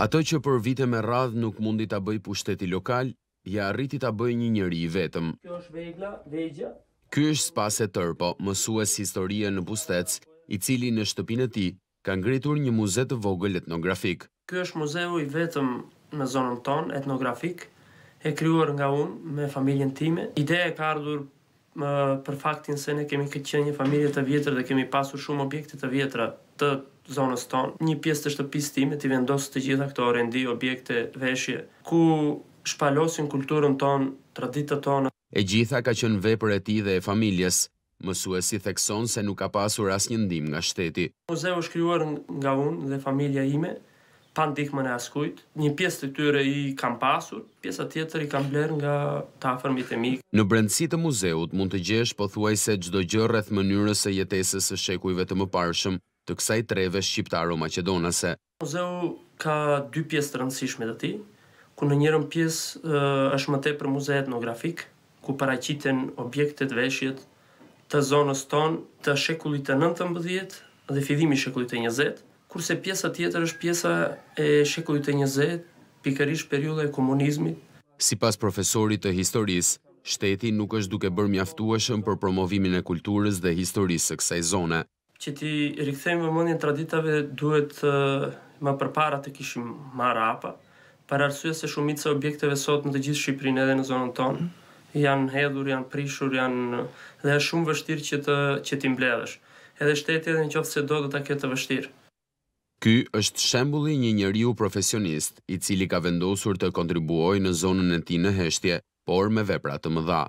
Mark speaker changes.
Speaker 1: Ato që për vite me radhë nuk mundi ta bëj pushteti lokal, ja arriti ta bëj një njëri i vetëm.
Speaker 2: Kjo është vegla, vegja?
Speaker 1: Ky është spase tërpo, mësues historie në pustec, i cili në shtëpinë ti ka ngritur një muzet të vogël etnografik.
Speaker 2: Ky është muzeu i vetëm në zonën tonë etnografik, e kryuar nga unë me familjen time. Ideja e ka ardhur për faktin se ne kemi këtë qenë një familje të vjetër dhe kemi pasur shumë objekte të vjetra të zonës tonë, një pjesë të shtëpisë time ti vendos të gjitha këto rendi, objekte, veshje, ku shpalosin kulturën tonë,
Speaker 1: traditët tonë. E gjitha ka qenë vepër e ti dhe e familjes, mësuesi thekson se nuk ka pasur as një ndim nga shteti.
Speaker 2: Muzeu është kryuar nga unë dhe familja ime, pa ndihmën e askujt. Një pjesë të tyre i kam pasur, pjesa tjetër i kam bler nga tafër mi të mikë.
Speaker 1: Në brendësi të muzeut mund të gjesh pëthuaj se gjdo gjë rreth mënyrës e jetesës e shekujve të më të kësaj treve shqiptaro macedonase
Speaker 2: Muzeu ka dy pjesë të rëndësishme të ti, ku në njërën pjesë është më te për muze etnografik, ku paraqiten objektet veshjet të zonës tonë të shekullit të nëntën bëdhjet dhe fidhimi shekullit të njëzet, kurse pjesa tjetër është pjesa e shekullit të njëzet, pikërish periullet e komunizmit.
Speaker 1: Si pas profesorit të historisë, shteti nuk është duke bërë mjaftueshëm për promovimin e kulturës dhe historisë kësaj zone
Speaker 2: që ti rikëthejmë vëmëndjen të raditave duhet më përpara të kishim marë apa, për arsujet se shumitës e objekteve sot në të gjithë Shqiprinë edhe në zonën tonë, janë hedhur, janë prishur, janë dhe shumë vështirë që të që mbledhësh. Edhe shtetë edhe në qoftë se do të ta këtë vështirë.
Speaker 1: Ky është shembuli një njëri u profesionist, i cili ka vendosur të kontribuoj në zonën e ti në heshtje, por me vepra të më dha.